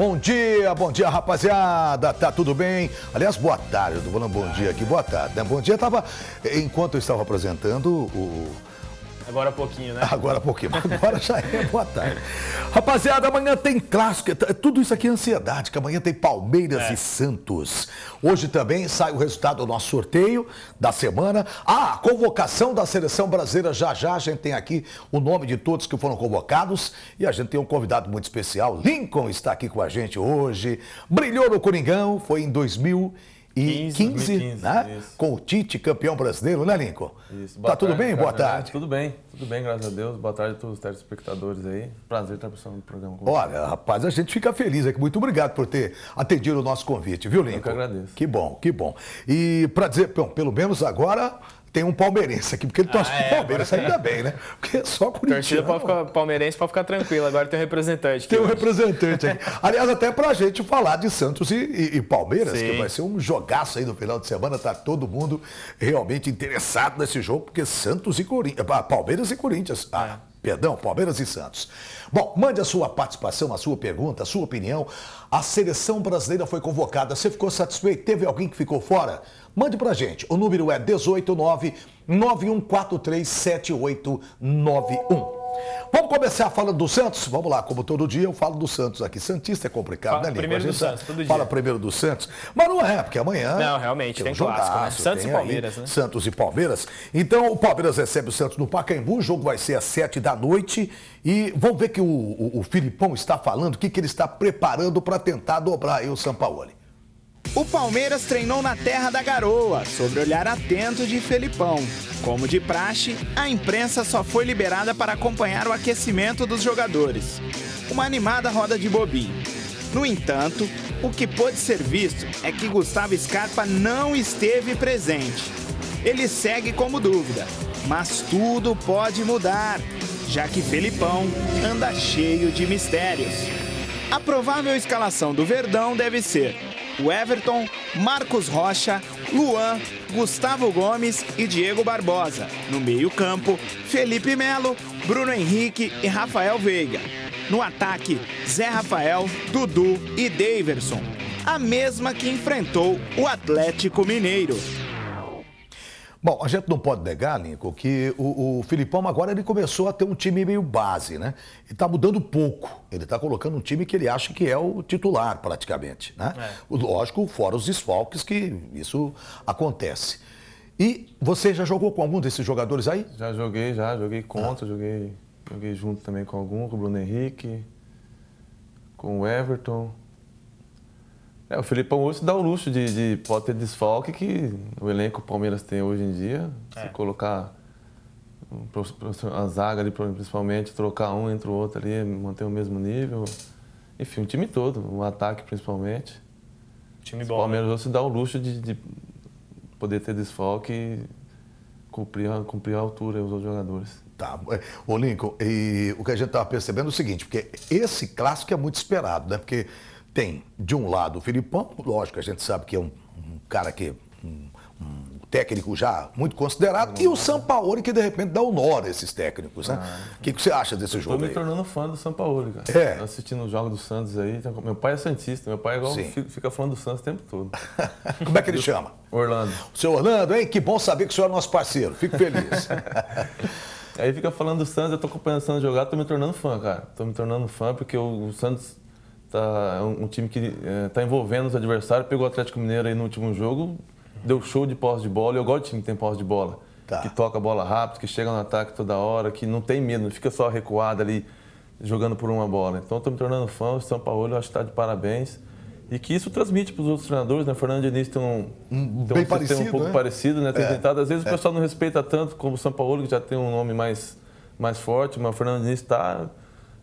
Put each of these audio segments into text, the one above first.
Bom dia, bom dia, rapaziada. Tá tudo bem? Aliás, boa tarde. Eu tô falando bom dia aqui, boa tarde. Né? Bom dia, tava enquanto eu estava apresentando o Agora há pouquinho, né? Agora há pouquinho, agora já é boa tarde. Rapaziada, amanhã tem clássico. É tudo isso aqui é ansiedade, que amanhã tem Palmeiras é. e Santos. Hoje também sai o resultado do nosso sorteio da semana. Ah, convocação da seleção brasileira já já. A gente tem aqui o nome de todos que foram convocados. E a gente tem um convidado muito especial. Lincoln está aqui com a gente hoje. Brilhou no Coringão, foi em 2000 15, 15 né? Isso. com o Tite, campeão brasileiro, né, Lincoln? Isso. Boa tá tarde, tudo bem? Boa tarde. Tudo bem, tudo bem, graças a Deus. Boa tarde a todos os telespectadores aí. Prazer estar participando do programa com Olha, rapaz, a gente fica feliz aqui. Muito obrigado por ter atendido o nosso convite, viu, Lincoln? Eu que agradeço. Que bom, que bom. E para dizer, bom, pelo menos agora tem um palmeirense aqui, porque ele torce ah, pro é, Palmeiras, ainda bem, né? Porque é só corinthians Torcida pode ficar, palmeirense pode ficar tranquilo, agora tem um representante. Tem um hoje. representante aqui. Aliás, até pra gente falar de Santos e, e, e Palmeiras, Sim. que vai ser um jogaço aí no final de semana, tá todo mundo realmente interessado nesse jogo, porque Santos e Corinthians, ah, Palmeiras e Corinthians. Ah, é. Perdão, Palmeiras e Santos. Bom, mande a sua participação, a sua pergunta, a sua opinião. A seleção brasileira foi convocada. Você ficou satisfeito? Teve alguém que ficou fora? Mande pra gente. O número é 189 Vamos começar a fala do Santos? Vamos lá, como todo dia eu falo do Santos aqui. Santista é complicado, fala né, Primeiro do Santos, todo dia. Fala primeiro do Santos, mas não é, porque amanhã... Não, realmente, tem, tem um clássico, né? Santos e Palmeiras, né? Santos e Palmeiras. Então, o Palmeiras recebe o Santos no Pacaembu, o jogo vai ser às sete da noite e vamos ver que o, o, o Filipão está falando, o que, que ele está preparando para tentar dobrar aí o Sampaoli. O Palmeiras treinou na terra da garoa, sobre olhar atento de Felipão. Como de praxe, a imprensa só foi liberada para acompanhar o aquecimento dos jogadores. Uma animada roda de bobinho. No entanto, o que pôde ser visto é que Gustavo Scarpa não esteve presente. Ele segue como dúvida, mas tudo pode mudar, já que Felipão anda cheio de mistérios. A provável escalação do Verdão deve ser o Everton, Marcos Rocha, Luan, Gustavo Gomes e Diego Barbosa. No meio-campo, Felipe Melo, Bruno Henrique e Rafael Veiga. No ataque, Zé Rafael, Dudu e Daverson. A mesma que enfrentou o Atlético Mineiro. Bom, a gente não pode negar, Lincoln, que o, o Filipão agora ele começou a ter um time meio base, né? Ele tá mudando pouco. Ele tá colocando um time que ele acha que é o titular, praticamente. Né? É. Lógico, fora os desfalques, que isso acontece. E você já jogou com algum desses jogadores aí? Já joguei, já. Joguei contra, ah. joguei, joguei junto também com algum, com o Bruno Henrique, com o Everton. É, o Filipão hoje dá o luxo de, de pode ter desfalque que o elenco Palmeiras tem hoje em dia. É. Se colocar a zaga ali, principalmente, trocar um entre o outro ali, manter o mesmo nível. Enfim, o time todo, o ataque principalmente. Time bom. O Palmeiras né? hoje dá o luxo de, de poder ter desfalque e cumprir, cumprir a altura os jogadores. Tá. É, ô, Lincoln, e o que a gente estava percebendo é o seguinte, porque esse clássico é muito esperado, né? Porque tem, de um lado, o Filipão, lógico, a gente sabe que é um, um cara que. Um, um, técnico já muito considerado, e o Sampaoli, que de repente dá o nó esses técnicos, né? Ah. O que, que, você acha desse jogo? Eu tô me tornando fã do Sampaoli, cara. É. Assistindo os jogos do Santos aí. Então, meu pai é Santista, meu pai é igual fica falando do Santos o tempo todo. Como é que ele chama? Orlando. O seu Orlando, hein? Que bom saber que o senhor é nosso parceiro. Fico feliz. aí fica falando do Santos, eu tô acompanhando o Santos jogar, tô me tornando fã, cara. Tô me tornando fã, porque o Santos Tá, é um, time que está é, tá envolvendo os adversários. Pegou o Atlético Mineiro aí no último jogo, deu show de posse de bola. Eu gosto de time que tem posse de bola. Tá. Que toca a bola rápido, que chega no ataque toda hora, que não tem medo, não fica só recuado ali jogando por uma bola. Então estou me tornando fã. O São Paulo eu acho que está de parabéns. E que isso transmite para os outros treinadores, né? Fernando Diniz tem um, um, tem um parecido, um pouco né? parecido, né? Tem é, tentado. Às vezes é. o pessoal não respeita tanto como o São Paulo, que já tem um nome mais, mais forte, mas o Fernando Diniz está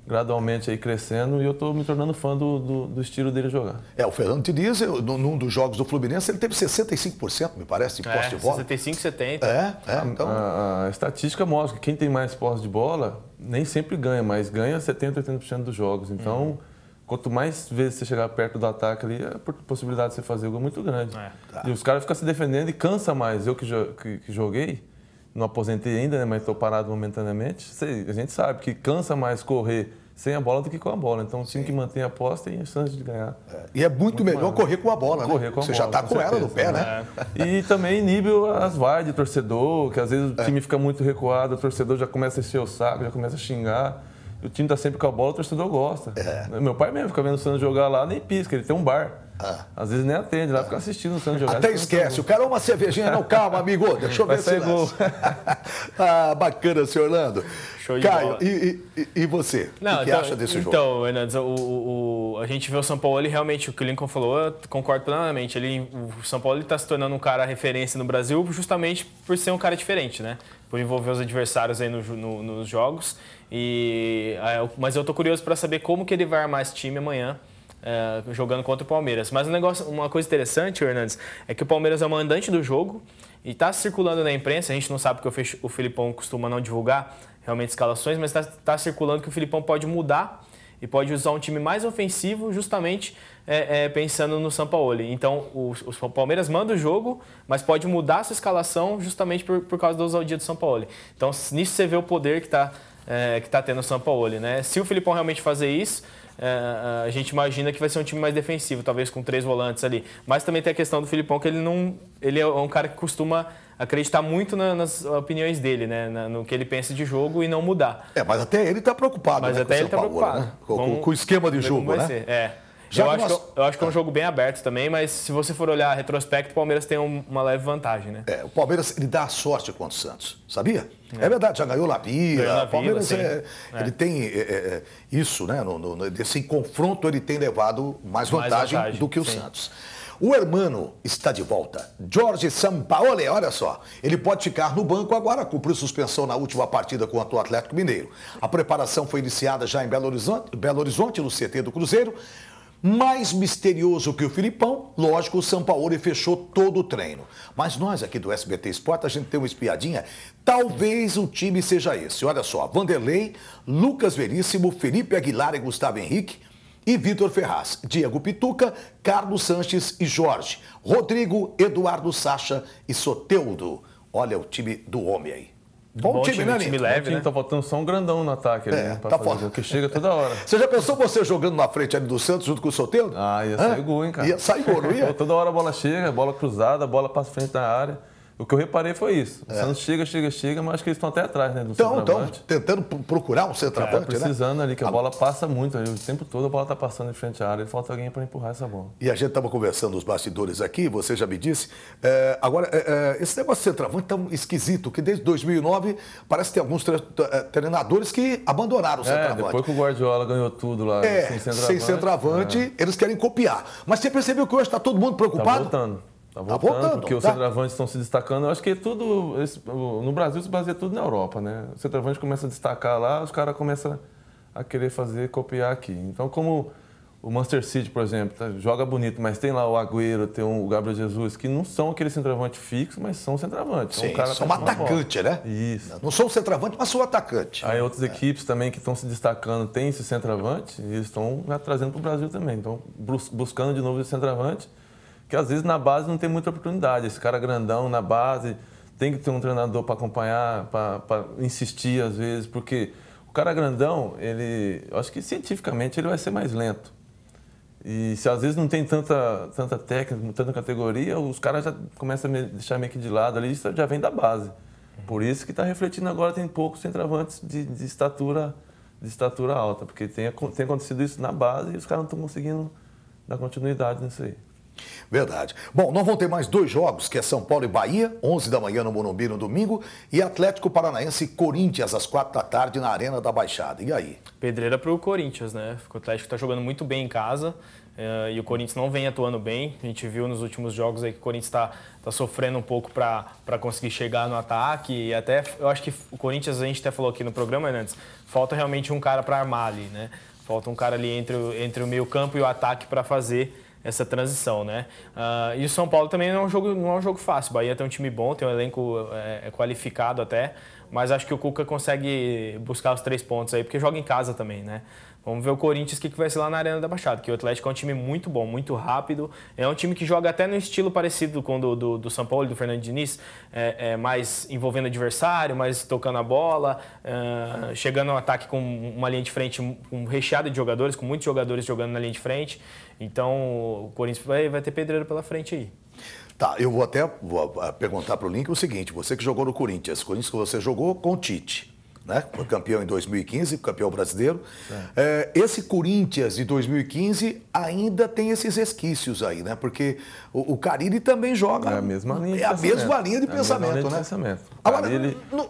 gradualmente aí crescendo e eu estou me tornando fã do, do, do, estilo dele jogar. É, o Fernando te diz num dos jogos do Fluminense, ele teve 65%, me parece, de é, posse é, de bola. 65, 70. É, é então... A, a, estatística mostra que quem tem mais posse de bola nem sempre ganha, mas ganha 70, 80% dos jogos. Então, uhum. quanto mais vezes você chegar perto do ataque ali, a possibilidade de você fazer o gol é muito grande. É. Tá. E os caras ficam se defendendo e cansa mais. Eu que, que, que joguei não aposentei ainda, né, mas estou parado momentaneamente. Sei, a gente sabe que cansa mais correr sem a bola do que com a bola. Então, o time que mantém a posse tem a chance de ganhar. É. E é muito, muito melhor maior. correr com a bola, né? Correr com a Você bola, já está com, com certeza, ela no pé, né? né? E também inibe as vaias de torcedor, que às vezes o é. time é. fica muito recuado, o torcedor já começa a encher o saco, já começa a xingar. O time está sempre com a bola, o torcedor gosta. É. Meu pai mesmo fica vendo o Santos jogar lá, nem pisca, ele tem um bar. Ah. Às vezes nem atende, lá ah. fica assistindo o Santos jogar. Até esquece. O cara é uma cervejinha, não, calma, amigo, deixa eu ver se gol. ah, bacana, senhor Orlando. Show Caio, e, e, e, você? Não, o que então, acha desse jogo? Então, Hernandes, o, o, a gente vê o São Paulo ele realmente o que o Lincoln falou, eu concordo plenamente. Ele, o São Paulo está se tornando um cara referência no Brasil justamente por ser um cara diferente, né? Por envolver os adversários aí no, no, nos jogos. E, ah, mas eu tô curioso para saber como que ele vai armar esse time amanhã é, jogando contra o Palmeiras. Mas um negócio, uma coisa interessante, Hernandes, é que o Palmeiras é o mandante do jogo e está circulando na imprensa, a gente não sabe porque o Filipão costuma não divulgar realmente escalações, mas está tá circulando que o Filipão pode mudar e pode usar um time mais ofensivo justamente é, é, pensando no Sampaoli. Então, o, Palmeiras manda o jogo, mas pode mudar a sua escalação justamente por, por causa da ousadia do Sampaoli. Então, nisso você vê o poder que está é, que está tendo o Sampaoli. Né? Se o Filipão realmente fazer isso, é, é, a gente imagina que vai ser um time mais defensivo, talvez com três volantes ali. Mas também tem a questão do Filipão, que ele não. Ele é um cara que costuma acreditar muito na, nas opiniões dele, né? Na, no que ele pensa de jogo e não mudar. É, mas até ele está preocupado, mas né, até ele está preocupado. Né? Com, com, o esquema de jogo, né? É. Já eu, algumas... acho que, eu acho que é um ah. jogo bem aberto também, mas se você for olhar retrospecto, o Palmeiras tem uma leve vantagem, né? É, o Palmeiras ele dá sorte contra o Santos, sabia? É, é verdade, já ganhou o Vila. O Palmeiras é, ele é. tem é, é, isso, né? No, no, nesse confronto ele tem levado mais vantagem, mais vantagem do que o sim. Santos. O hermano está de volta. Jorge Sampaoli, olha só, ele pode ficar no banco agora, cumpriu suspensão na última partida contra o Atlético Mineiro. A preparação foi iniciada já em Belo Horizonte, Belo Horizonte no CT do Cruzeiro. Mais misterioso que o Filipão, lógico, o Sampaoli fechou todo o treino. Mas nós aqui do SBT Esporte a gente tem uma espiadinha. Talvez o time seja esse. Olha só, Vanderlei, Lucas Veríssimo, Felipe Aguilar e Gustavo Henrique e Vitor Ferraz, Diego Pituca, Carlos Sanches e Jorge, Rodrigo, Eduardo Sacha e Soteudo. Olha o time do homem aí. Bom, bom time, time, né, time leve, bom time, né? Tá faltando só um grandão no ataque é, né, tá fazer que chega toda hora. Você já pensou você jogando na frente ali do Santos junto com o Soteldo? Ah, ia Hã? sair gol, hein, cara? Ia sair gol, não ia? toda hora a bola chega, bola cruzada, bola passa frente da área. O que eu reparei foi isso. O é. Santos chega, chega, chega, mas acho que eles estão até atrás, né? Do então, então tentando procurar um centroavante, é, né? precisando né? ali, que a, a, ah, bola passa muito. Ali, o tempo todo a bola está passando de frente à área. Falta alguém para empurrar essa bola. E a gente estava conversando nos bastidores aqui, você já me disse. É, agora, é, é esse negócio de centroavante tão tá esquisito, que desde 2009 parece que tem alguns tre é, treinadores que abandonaram o é, centroavante. depois que o Guardiola ganhou tudo lá, sem centroavante. Sem centroavante, eles querem copiar. Mas você percebeu que hoje está todo mundo tá preocupado? Tá voltando. Tá, tá voltando, tá voltando porque tá. os centroavantes estão se destacando. Eu acho que tudo. No Brasil se baseia tudo na Europa, né? O centroavante começa a destacar lá, os caras começam a querer fazer, copiar aqui. Então, como o Manchester City, por exemplo, tá, joga bonito, mas tem lá o Agüero, tem o Gabriel Jesus, que não são aquele centroavante fixo, mas são centroavantes. Sim, são, um atacante, né? Isso. Não, não são centroavante, mas são atacante. Aí outras é. equipes também que estão se destacando têm esse centroavante e estão trazendo para o Brasil também. Então, buscando de novo esse centroavante que às vezes na base não tem muita oportunidade. Esse cara grandão na base tem que ter um treinador para acompanhar, para insistir às vezes, porque o cara grandão, ele, acho que cientificamente ele vai ser mais lento. E se às vezes não tem tanta, tanta técnica, tanta categoria, os caras já começam a me deixar meio que de lado ali, isso já vem da base. Por isso que está refletindo agora, tem poucos centroavantes de, de, estatura, de estatura alta, porque tem, tem acontecido isso na base e os caras não estão conseguindo dar continuidade nisso aí. Verdade. Bom, nós vamos ter mais dois jogos, que é São Paulo e Bahia, 11 da manhã no Morumbi no domingo, e Atlético Paranaense e Corinthians às 4 da tarde na Arena da Baixada. E aí? Pedreira para o Corinthians, né? O Atlético está jogando muito bem em casa. Uh, e o Corinthians não vem atuando bem. A gente viu nos últimos jogos aí que o Corinthians está tá sofrendo um pouco para conseguir chegar no ataque. E até eu acho que o Corinthians, a gente até falou aqui no programa, né, antes, falta realmente um cara para armar ali, né? Falta um cara ali entre, entre o meio-campo e o ataque para fazer essa transição, né? Uh, e o São Paulo também não é um jogo, não é um jogo fácil. O Bahia tem um time bom, tem um elenco eh, é, qualificado até, mas acho que o Cuca consegue buscar os três pontos aí, porque joga em casa também, né? Vamos ver o Corinthians, o que, que vai ser lá na Arena da Baixada, que o Atlético é um time muito bom, muito rápido. É um time que joga até no estilo parecido com o do, do, do São Paulo, do Fernando Diniz, é, é mais envolvendo adversário, mais tocando a bola, é, chegando ao ataque com uma linha de frente um recheada de jogadores, com muitos jogadores jogando na linha de frente. Então, o Corinthians vai, vai ter pedreiro pela frente aí. Tá, eu vou até vou ah, perguntar para o Link o seguinte, você que jogou no Corinthians, Corinthians que você jogou com o Tite, né? Foi campeão em 2015, campeão brasileiro. É. É, esse Corinthians de 2015 ainda tem esses resquícios aí, né? Porque o, o também joga. É a mesma linha. É a mesma linha de é pensamento, linha de né? Pensamento. Agora,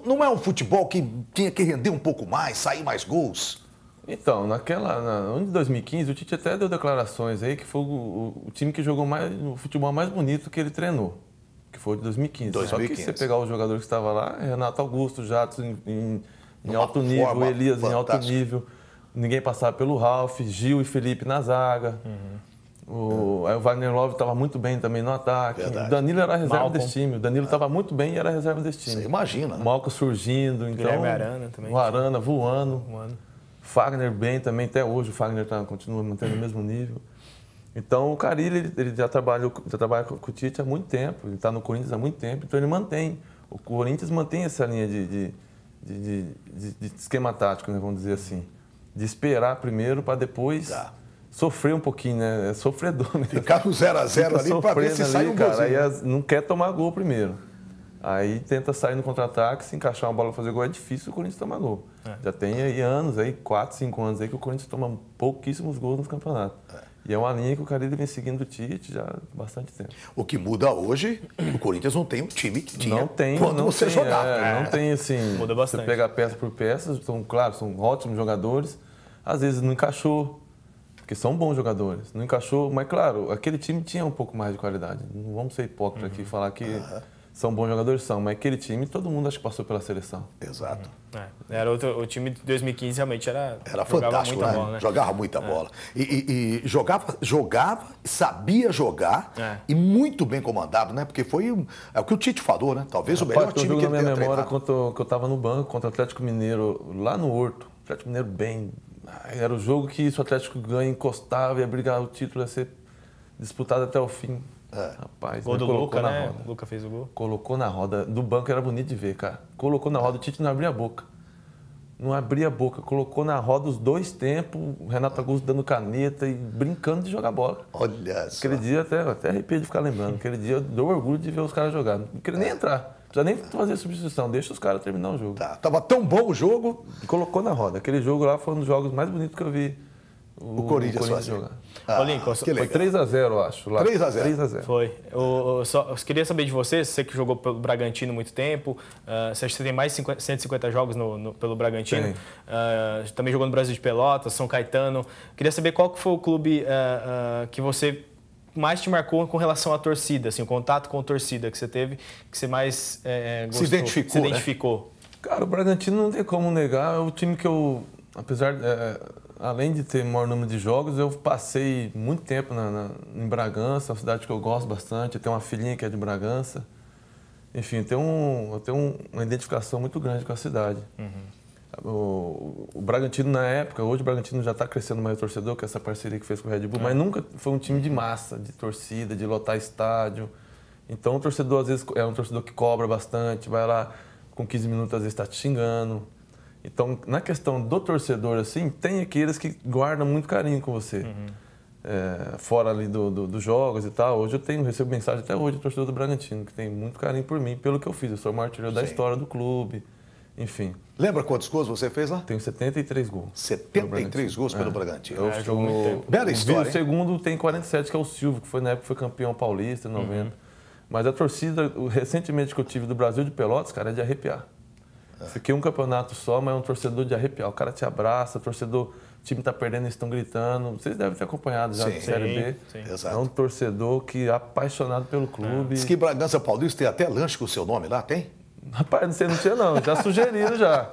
não é um futebol que tinha que render um pouco mais, sair mais gols? Então, naquela. Na, ano de 2015, o Tite até deu declarações aí que foi o, o, o, time que jogou mais, o futebol mais bonito que ele treinou. Que foi o de 2015. 2015. Só que se você pegar os jogadores que estavam lá, Renato Augusto, Jatos em, em em alto nível, Elias em alto nível. Ninguém passava pelo Ralf, Gil e Felipe na zaga. Uhum. O, é. o Wagner Love estava muito bem também no ataque. Verdade. O Danilo era reserva Malcom. desse time. O Danilo estava é. muito bem e era reserva desse time. Você imagina. O Malco surgindo. Então, Guilherme Arana também. O Arana voando. voando. Fagner bem também, até hoje o Fagner tá, continua mantendo o mesmo nível. Então o Carilli, ele, ele já, trabalhou, já trabalha com o Tite há muito tempo, ele está no Corinthians há muito tempo, então ele mantém. O Corinthians mantém essa linha de, de de, de, de esquema tático, né, vamos dizer assim. De esperar primeiro para depois tá. sofrer um pouquinho, né? É sofredor. Né? Ficar com 0x0 ali para ver se ali, sai um cara, golzinho. Aí não quer tomar gol primeiro. Aí tenta sair no contra-ataque, se encaixar uma bola e fazer gol, é difícil o Corinthians tomar gol. É. Já tem aí anos, aí, 4, 5 anos aí, que o Corinthians toma pouquíssimos gols nos campeonatos. É. E é uma linha que o Carille vem seguindo o Tite já há bastante tempo. O que muda hoje, o Corinthians não tem um time que tinha não tem, quando não você tem, É, não é. tem assim. Muda bastante. Você pega peça por peça, são, claro, são ótimos jogadores. Às vezes não encaixou, porque são bons jogadores. Não encaixou, mas claro, aquele time tinha um pouco mais de qualidade. Não vamos ser hipócritas uhum. aqui e uhum. falar que. Uhum são bons jogadores, são, mas aquele time, todo mundo acho que passou pela seleção. Exato. É, era outro, o time de 2015 realmente era, era fantástico, muita né? Bola, né? Jogava muita é. bola. E, e, e, jogava, jogava, sabia jogar é. e muito bem comandado, né? Porque foi é o que o Tite falou, né? Talvez o melhor time que ele na minha memória quando eu estava no banco contra o Atlético Mineiro lá no Horto. O Atlético Mineiro bem. Era o jogo que se o Atlético ganha, encostava, ia brigar o título, ia ser disputado até o fim. É. Rapaz, gol né? do colocou Luca, na né? roda. O Luca fez o gol. Colocou na roda. Do banco era bonito de ver, cara. Colocou na roda, o Tite não abria a boca. Não abria a boca. Colocou na roda os dois tempos, o Renato Augusto dando caneta e brincando de jogar bola. Olha só. Aquele dia, até, até arrepio de ficar lembrando, aquele dia eu dou orgulho de ver os caras jogar. Não queria é. nem entrar. Não precisa nem fazer substituição, deixa os caras terminar o jogo. Tá. Tava tão bom o jogo. Colocou na roda. Aquele jogo lá foi um dos jogos mais bonitos que eu vi o, o Corinthians, ah, o Corinthians jogar. Ah, Olinco, foi legal. 3 x 0 eu acho. 3 x 0 3 a 0 Foi. Eu, eu só, eu queria saber de você, você que jogou pelo Bragantino muito tempo, uh, você tem mais 50, 150 jogos no, no, pelo Bragantino, uh, também jogou no Brasil de Pelotas, São Caetano. Queria saber qual que foi o clube uh, que você mais te marcou com relação à torcida, assim, o contato com a torcida que você teve, que você mais é, gostou, se identificou. Se né? identificou. Né? Cara, o Bragantino não tem como negar, é o time que eu, apesar... É, além de ter maior número de jogos, eu passei muito tempo na, na, em Bragança, uma cidade que eu gosto bastante. Eu tenho uma filhinha que é de Bragança. Enfim, eu tenho, um, eu tenho uma identificação muito grande com a cidade. Uhum. O, o, Bragantino, na época, hoje o Bragantino já está crescendo mais o torcedor, com essa parceria que fez com o Red Bull, mas é. nunca foi um time de massa, de torcida, de lotar estádio. Então o torcedor, às vezes, é um torcedor que cobra bastante, vai lá com 15 minutos, às vezes está te xingando então, na questão do torcedor, assim, tem aqueles que guardam muito carinho com você. Uhum. É, fora ali dos do, jogos e tal. Hoje eu tenho, recebo mensagem até hoje do torcedor do Bragantino, que tem muito carinho por mim, pelo que eu fiz. Eu sou o maior da história do clube, enfim. Lembra quantos gols você fez lá? Tenho 73 gols. 73 pelo gols pelo é. Bragantino. Eu é, é muito tempo. Bela história. O segundo tem 47, que é o Silvio, que foi na época foi campeão paulista, em 90. Uhum. Mas a torcida, recentemente que eu tive do Brasil de Pelotas, cara, é de arrepiar. Fiquei é um campeonato só, mas é um torcedor de arrepiar. O cara te abraça, o torcedor, o time tá perdendo, eles estão gritando. Vocês devem ter acompanhado já na Série B. Sim. É um torcedor que é apaixonado pelo clube. É. Diz que Bragança Paulista tem até lanche com o seu nome lá, tem? Rapaz, não sei, não tinha não, já sugeriram já.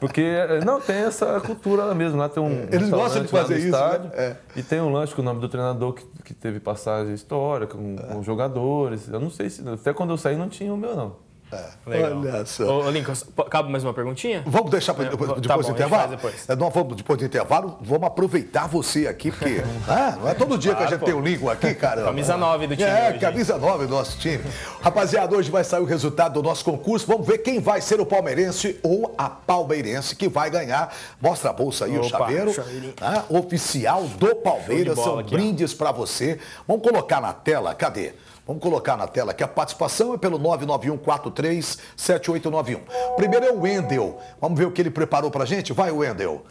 Porque eh, não tem essa cultura lá mesmo, lá tem um. Eles gostam de fazer isso. Né? Estádio, né? é. E tem um lanche com o nome do treinador que, que teve passagem histórica com, é. com jogadores. Eu não sei se. Até quando eu saí não tinha o meu, não. É. Legal. Olha só. Ô, Lincoln, cabe mais uma perguntinha? Vamos deixar pra, é, depois tá bom, do intervalo? Depois. É, nós vamos, depois do intervalo, vamos aproveitar você aqui, porque ah, não é todo dia que a ah, gente pô. tem o um Lincoln aqui, cara. Camisa 9 do é, time. É, hoje, camisa 9 do nosso time. Rapaziada, hoje vai sair o resultado do nosso concurso. Vamos ver quem vai ser o palmeirense ou a palmeirense que vai ganhar. Mostra a bolsa aí, Opa, o chaveiro. Ah, oficial do Palmeiras. São aqui, brindes para você. Vamos colocar na tela, cadê? Vamos colocar na tela que a participação é pelo 991437891. Primeiro é o Wendel. Vamos ver o que ele preparou para a gente? Vai, Wendel.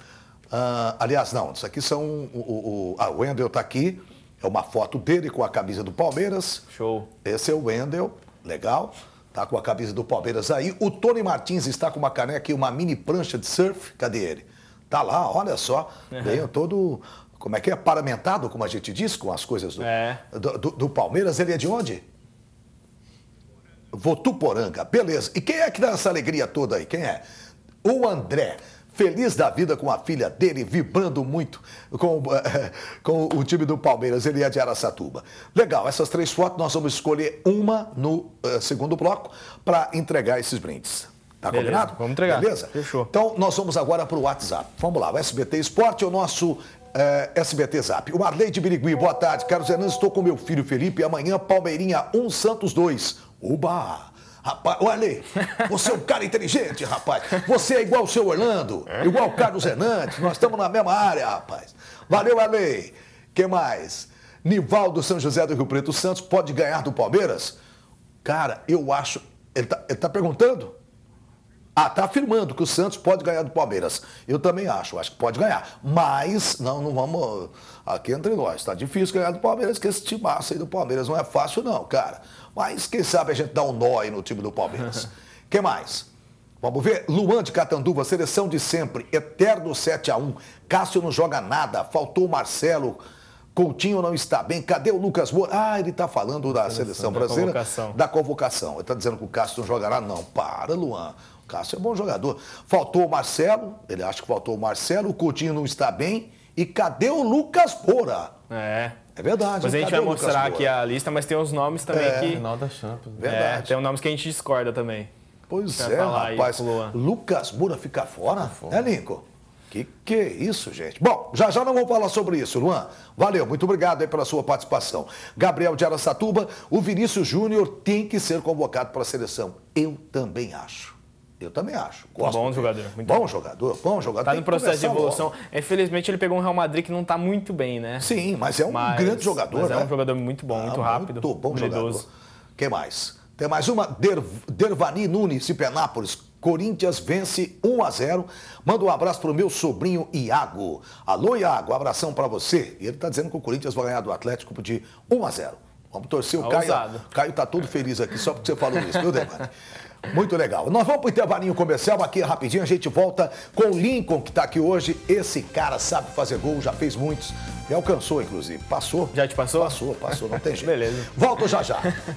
Ah, aliás, não, isso aqui são... O, o, o ah, o Wendel está aqui. É uma foto dele com a camisa do Palmeiras. Show. Esse é o Wendel. Legal. Está com a camisa do Palmeiras aí. O Tony Martins está com uma caneca e uma mini prancha de surf. Cadê ele? Tá lá, olha só. É. Uhum. Veio todo como é que é, paramentado, como a gente diz, com as coisas do, é. do, do, do Palmeiras. Ele é de onde? Votuporanga, beleza. E quem é que dá essa alegria toda aí? Quem é? O André, feliz da vida com a filha dele, vibrando muito com, com o time do Palmeiras. Ele é de Aracatuba. Legal, essas três fotos nós vamos escolher uma no uh, segundo bloco para entregar esses brindes. Tá Beleza, combinado? Vamos entregar. Beleza? Fechou. Então, nós vamos agora para o WhatsApp. Vamos lá, o SBT Esporte é o nosso é, SBT Zap. O Arley de Birigui, boa tarde. Carlos Hernandes, estou com meu filho Felipe. Amanhã, Palmeirinha 1, Santos 2. Oba! Rapaz, olha, você é um cara inteligente, rapaz. Você é igual o seu Orlando, igual o Carlos Hernandes. Nós estamos na mesma área, rapaz. Valeu, Ale. que mais? Nivaldo São José do Rio Preto Santos pode ganhar do Palmeiras? Cara, eu acho. Ele está tá perguntando? está ah, afirmando que o Santos pode ganhar do Palmeiras. Eu também acho, acho que pode ganhar. Mas, não, não vamos. Aqui entre nós, está difícil ganhar do Palmeiras, que esse time aí do Palmeiras não é fácil, não, cara. Mas quem sabe a gente dá um nó aí no time do Palmeiras. que mais? Vamos ver, Luan de Catanduva, seleção de sempre, eterno 7 a 1 Cássio não joga nada, faltou o Marcelo. Coutinho não está bem. Cadê o Lucas Moura? Ah, ele está falando da seleção, seleção brasileira. Da convocação. Da convocação. Ele está dizendo que o Cássio não jogará. Não, para, Luan. Cássio é bom jogador. Faltou o Marcelo, ele acha que faltou o Marcelo, o Coutinho não está bem. E cadê o Lucas Moura? É. É verdade. Mas a gente vai mostrar aqui a lista, mas tem uns nomes também é. que. Final da Champions. Verdade. É, tem uns nomes que a gente discorda também. Pois é, rapaz. Lucas Moura fica fora? fora. É, Lincoln? Que que é isso, gente? Bom, já já não vou falar sobre isso, Luan. Valeu, muito obrigado aí pela sua participação. Gabriel de Aracatuba, o Vinícius Júnior tem que ser convocado para a seleção. Eu também acho. Eu também acho. Gosto bom jogador. Muito bom, bom jogador, bom jogador. Está no processo de evolução. Infelizmente, ele pegou um Real Madrid que não está muito bem, né? Sim, mas é um mas, grande jogador, mas né? é um né? jogador muito bom, ah, muito rápido. Muito bom jogador. Quem mais? Tem mais uma. Der, Dervani Nunes, de Penápolis. Corinthians vence 1 a 0. Manda um abraço para o meu sobrinho Iago. Alô, Iago, abração para você. E ele está dizendo que o Corinthians vai ganhar do Atlético de 1 a 0. Vamos torcer o tá Caio. Caio está todo feliz aqui só porque você falou isso, viu, Dervani? Muito legal. Nós vamos para o intervalinho comercial aqui rapidinho. A gente volta com o Lincoln, que está aqui hoje. Esse cara sabe fazer gol, já fez muitos. e alcançou, inclusive. Passou. Já te passou? Passou, passou. Não tem jeito. Beleza. Volto já já.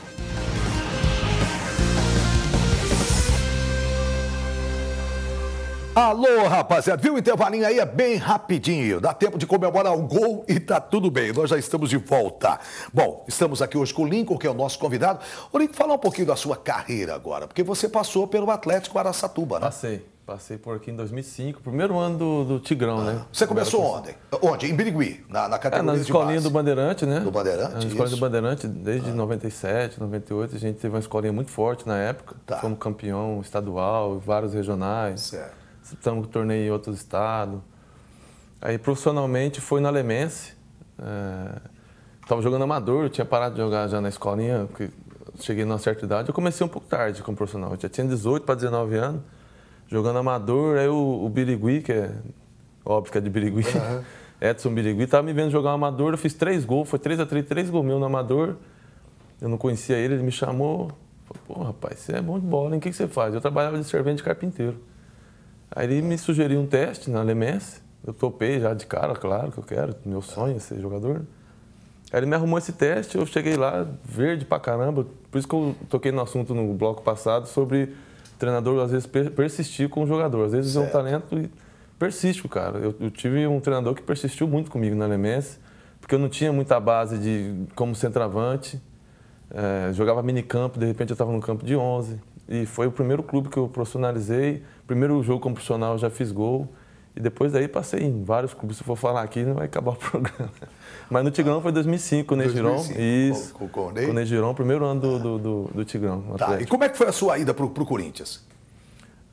Alô, rapaziada. Viu o intervalinho aí? É bem rapidinho. Dá tempo de comemorar o gol e tá tudo bem. Nós já estamos de volta. Bom, estamos aqui hoje com o Lincoln, que é o nosso convidado. O Lincoln, falar um pouquinho da sua carreira agora, porque você passou pelo Atlético Araçatuba, né? Passei. Passei por aqui em 2005, primeiro ano do, do Tigrão, né? ah, né? Você começou Primeira... ontem? Onde? Em Birigui, na, na categoria é, na escolinha do Bandeirante, né? Do Bandeirante, Na é, escolinha isso. do Bandeirante, desde ah. 97, 98, a gente teve uma escolinha muito forte na época. Tá. Fomos campeão estadual, vários regionais. Certo disputamos torneio em outro estado. Aí profissionalmente foi na Lemense. Estava eh, é, jogando amador, tinha parado de jogar já na escolinha, porque cheguei numa certa idade. Eu comecei um pouco tarde como profissional, eu já tinha 18 para 19 anos, jogando amador. Aí o, o Birigui, que é óbvio que é de Birigui, uhum. Edson Birigui, estava me vendo jogar amador. Eu fiz três gols, foi 3 a 3 três gols meu no amador. Eu não conhecia ele, ele me chamou. pô, rapaz, você é bom de bola, hein? O que, que você faz? Eu trabalhava de servente de carpinteiro. Aí ele me sugeriu um teste na Lemense. Eu topei já de cara, claro que eu quero, meu sonho é ser jogador. Né? Aí ele me arrumou esse teste, eu cheguei lá verde pra caramba. Por isso que eu toquei no assunto no bloco passado sobre treinador às vezes persistir com o jogador. Às vezes é um talento e persiste, cara. Eu, eu, tive um treinador que persistiu muito comigo na Lemense, porque eu não tinha muita base de como centroavante. É, jogava minicampo, de repente eu estava no campo de 11. E foi o primeiro clube que eu profissionalizei primeiro jogo como profissional já fiz gol. E depois daí passei em vários clubes. Se for falar aqui, não vai acabar o programa. Mas no Tigrão ah, foi 2005, o Tigrão. Isso. Com, com, com o Negiron, primeiro ano do, do, do, do Tigrão. Tá. E como é que foi a sua ida para o Corinthians?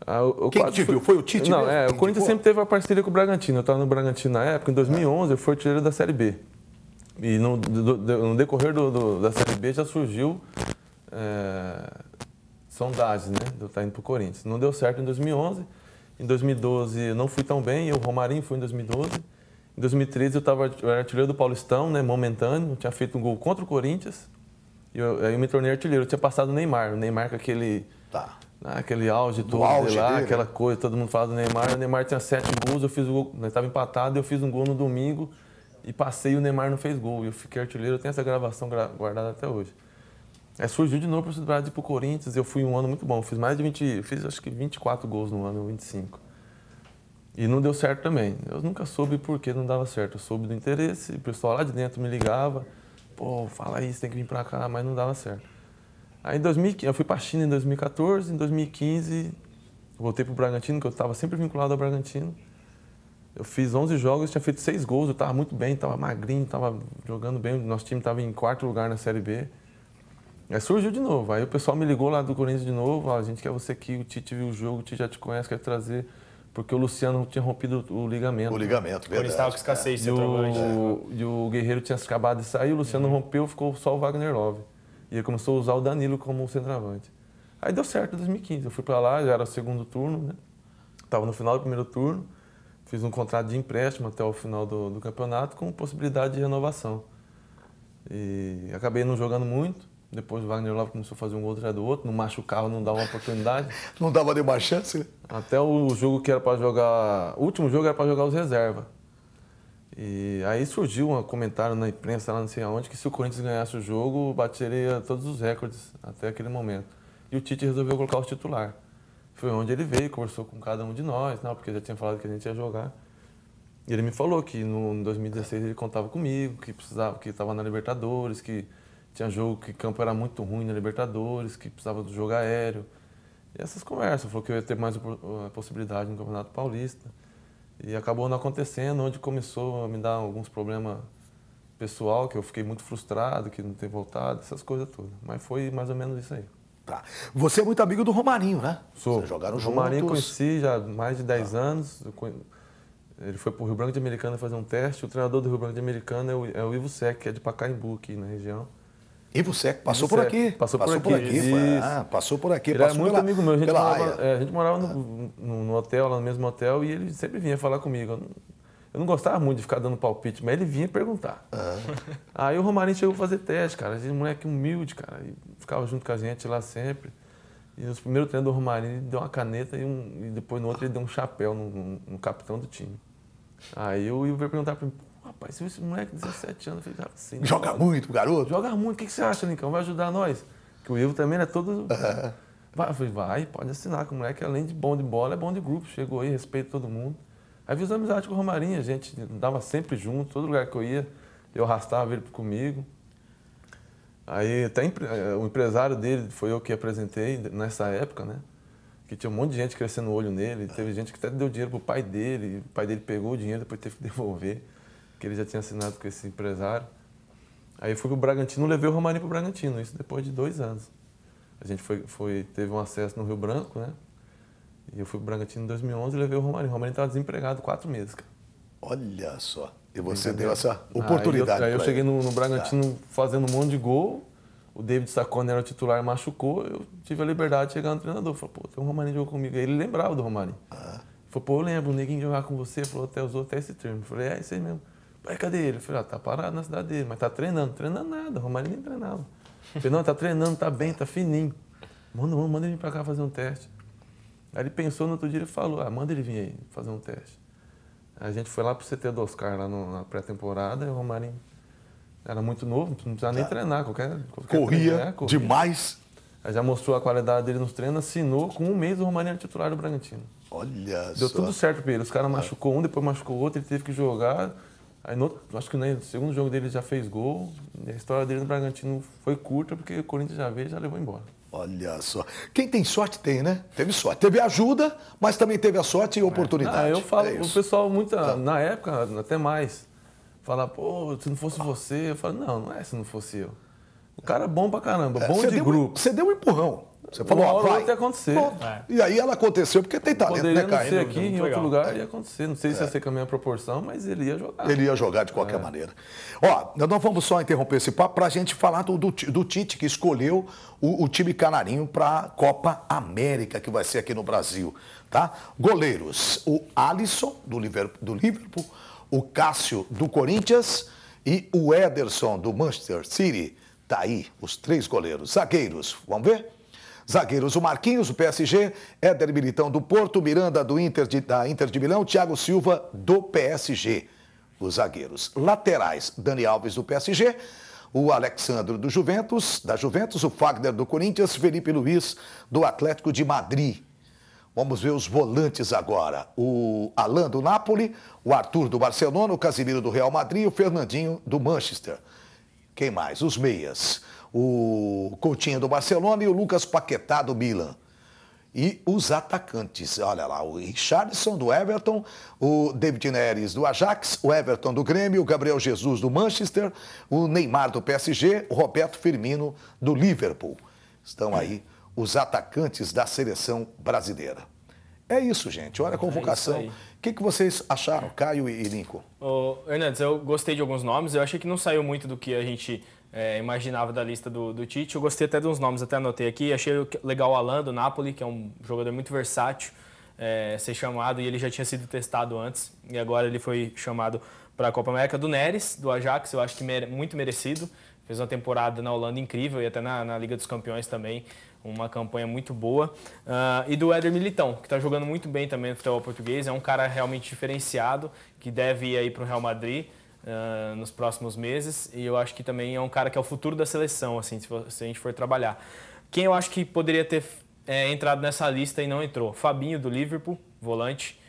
Ah, o, Quem que te foi... viu? Foi o Tite Não, mesmo? é, Quem o Corinthians sempre teve uma parceria com o Bragantino. Eu estava no Bragantino na época. Em 2011, é. eu fui artilheiro da Série B. E no, do, do, no decorrer do, da Série B já surgiu... É sondagens, né? Eu estar indo pro Corinthians. Não deu certo em 2011. Em 2012 eu não fui tão bem. Eu, o Romarinho foi em 2012. Em 2013 eu estava artilheiro do Paulistão, né? Momentâneo. Eu tinha feito um gol contra o Corinthians. E eu, eu me tornei artilheiro. Eu tinha passado o Neymar. O Neymar com aquele... Tá. Né? Aquele auge todo auge lá, dele. aquela né? coisa, todo mundo fala do Neymar. O Neymar tinha sete gols, eu fiz o gol, estava né? empatado, eu fiz um gol no domingo e passei e o Neymar não fez gol. Eu fiquei artilheiro, eu tenho essa gravação guardada até hoje. É, surgiu de novo para o possibilidade para o Corinthians. Eu fui um ano muito bom. Eu fiz mais de 20, fiz acho que 24 gols no ano, 25. E não deu certo também. Eu nunca soube por que não dava certo. Eu soube do interesse, o pessoal lá de dentro me ligava. Pô, fala isso, tem que vir para cá, mas não dava certo. Aí em 2015, eu fui para a China em 2014, em 2015 voltei para o Bragantino, que eu estava sempre vinculado ao Bragantino. Eu fiz 11 jogos, tinha feito 6 gols, eu estava muito bem, estava magrinho, estava jogando bem. Nosso time estava em quarto lugar na Série B. Aí surgiu de novo. Aí o pessoal me ligou lá do Corinthians de novo. a gente quer você aqui, o Tite viu o jogo, o Tite já te conhece, quer trazer. Porque o Luciano tinha rompido o ligamento. O ligamento, né? verdade. estava é. com escassez de é. o, né? e o Guerreiro tinha acabado de sair, o Luciano uhum. rompeu, ficou só o Wagner Love. E ele começou a usar o Danilo como centroavante. Aí deu certo em 2015. Eu fui para lá, já era o segundo turno, né? Estava no final do primeiro turno. Fiz um contrato de empréstimo até o final do, do campeonato com possibilidade de renovação. E acabei não jogando muito. Depois o Wagner Love começou a fazer um gol atrás do outro, não machuca o carro, não dava uma oportunidade. não dava nem chance, né? Até o jogo que era para jogar. O último jogo era para jogar os reservas. E aí surgiu um comentário na imprensa, lá não sei aonde, que se o Corinthians ganhasse o jogo, bateria todos os recordes até aquele momento. E o Tite resolveu colocar os titular. Foi onde ele veio, conversou com cada um de nós, não, porque já tinha falado que a gente ia jogar. E ele me falou que no, em 2016 ele contava comigo, que precisava, que estava na Libertadores, que tinha jogo que campo era muito ruim na Libertadores, que precisava do jogo aéreo. E essas conversas, falou que eu ia ter mais eh, possibilidade no Campeonato Paulista. E acabou não acontecendo, onde começou a me dar alguns problemas pessoal, que eu fiquei muito frustrado, que não ter voltado, essas coisas todas. Mas foi mais ou menos isso aí. Tá. Você é muito amigo do Romarinho, né? Sou. Vocês jogaram juntos. Romarinho conheci já há mais de 10 tá. anos. Ele foi para o Rio Branco de Americana fazer um teste. O treinador do Rio Branco de Americana é o, é Ivo Sec, que é de Pacaembu aqui na região. E Seco é passou por é aqui. Passou, passou por aqui. Por aqui ah, passou por aqui. Ele passou era muito pela, amigo meu. A gente morava, é, a gente morava no, no, hotel, lá no mesmo hotel, e ele sempre vinha falar comigo. Eu não, gostava muito de ficar dando palpite, mas ele vinha perguntar. Ah. Aí o Romarinho chegou a fazer teste, cara. Esse moleque humilde, cara. E ficava junto com a gente lá sempre. E nos primeiros treinos do Romarinho, ele deu uma caneta e, um, e depois no outro ele deu um chapéu no, no, no capitão do time. Aí eu ia perguntar para mim, Rapaz, se esse moleque de 17 anos, eu falei, assim, né? Joga pode. muito, garoto. Joga muito. O que, que você acha, Nicão? Vai ajudar nós? Que o Ivo também é todo. Vai, eu falei, vai, pode assinar, que o moleque, além de bom de bola, é bom de grupo. Chegou aí, respeita todo mundo. Aí fiz amizade com o Romarinho, a gente dava sempre junto, todo lugar que eu ia, eu arrastava ele comigo. Aí até eh, o empresário dele foi eu que apresentei nessa época, né? Que tinha um monte de gente crescendo o olho nele, teve gente que até deu dinheiro pro pai dele, o pai dele pegou o dinheiro, depois teve que devolver que ele já tinha assinado com esse empresário. Aí eu fui pro Bragantino, levei o Romarinho pro Bragantino, isso depois de dois anos. A gente foi, foi teve um acesso no Rio Branco, né? E eu fui pro Bragantino em 2011 e levei o Romarinho. O Romarinho estava desempregado quatro meses, cara. Olha só. E você Entendeu? deu essa oportunidade. Aí eu, aí eu cheguei no, no Bragantino tá. fazendo um monte de gol. O David Sacone era o titular, machucou. Eu tive a liberdade de chegar no treinador. Falei, pô, tem um Romarinho jogou comigo. Aí ele lembrava do Romarinho. Ah. Falei, pô, eu lembro, o neguinho jogar com você. Falou, até usou até esse termo. Falei, é isso aí mesmo. Aí, cadê ele? Eu falei, ó, ah, tá parado na cidade dele, mas tá treinando. Treinando nada, o Romário nem treinava. Eu falei, não, tá treinando, tá bem, tá fininho. Manda, manda, manda ele vir pra cá fazer um teste. Aí ele pensou no outro dia e falou, ah, manda ele vir aí fazer um teste. A gente foi lá pro CT do Oscar, lá no, na pré-temporada, e o Romarinho era muito novo, não precisava nem tá. treinar, qualquer, qualquer corria, né, corria, demais. Aí já mostrou a qualidade dele nos treinos, assinou, com um mês o Romarinho era titular do Bragantino. Olha Deu só. tudo certo pra ele, os caras tá. machucou um, depois machucou outro, ele teve que jogar Aí no, acho que no segundo jogo dele já fez gol. a história dele no Bragantino foi curta, porque o Corinthians já veio e já levou embora. Olha só. Quem tem sorte tem, né? Teve sorte. Teve ajuda, mas também teve a sorte e oportunidade. Ah, eu falo, é o pessoal, muita, tá. na época, até mais, fala, pô, se não fosse você, eu falo, não, não é se não fosse eu. O cara é bom pra caramba, é, bom de deu, grupo. Você deu um empurrão. Você falou, uma hora vai. acontecer. É. E aí ela aconteceu porque tem talento, né, Poderia né, Caio? Poderia aqui, em outro lugar, é. ia acontecer. Não sei se é. ia ser com a minha proporção, mas ele ia jogar. Ele ia jogar de qualquer é. maneira. Ó, nós vamos só interromper esse papo para a gente falar do, do, do, Tite, que escolheu o, o time canarinho para a Copa América, que vai ser aqui no Brasil, tá? Goleiros, o Alisson, do Liverpool, do Liverpool o Cássio, do Corinthians e o Ederson, do Manchester City. Tá aí os três goleiros. Zagueiros, vamos ver? Zagueiros, o Marquinhos, do PSG, Éder Militão, do Porto, Miranda, do Inter de, da Inter de Milão, Thiago Silva, do PSG. Os zagueiros laterais, Dani Alves, do PSG, o Alexandre do Juventus, da Juventus, o Fagner do Corinthians, Felipe Luiz do Atlético de Madrid. Vamos ver os volantes agora. O Alan do Napoli, o Arthur do Barcelona, o Casimiro do Real Madrid e o Fernandinho do Manchester. Quem mais? Os meias o Coutinho do Barcelona e o Lucas Paquetá do Milan. E os atacantes, olha lá, o Richardson do Everton, o David Neres do Ajax, o Everton do Grêmio, o Gabriel Jesus do Manchester, o Neymar do PSG, o Roberto Firmino do Liverpool. Estão aí os atacantes da seleção brasileira. É isso, gente. Olha a é convocação. É o que, que vocês acharam, Caio e Lincoln? Ô, Hernandes, eu gostei de alguns nomes. Eu achei que não saiu muito do que a gente é, imaginava da lista do, do, Tite. Eu gostei até dos nomes, até anotei aqui. Achei legal o Alan do Napoli, que é um jogador muito versátil, é, ser chamado, e ele já tinha sido testado antes, e agora ele foi chamado para a Copa América. Do Neres, do Ajax, eu acho que mere, muito merecido. Fez uma temporada na Holanda incrível e até na, na Liga dos Campeões também uma campanha muito boa. Uh, e do Éder Militão, que está jogando muito bem também no futebol português, é um cara realmente diferenciado, que deve ir para o Real Madrid. Ah, nos próximos meses e eu acho que também é um cara que é o futuro da seleção, assim, se, for, se a gente for trabalhar. Quem eu acho que poderia ter é, entrado nessa lista e não entrou? Fabinho do Liverpool, volante,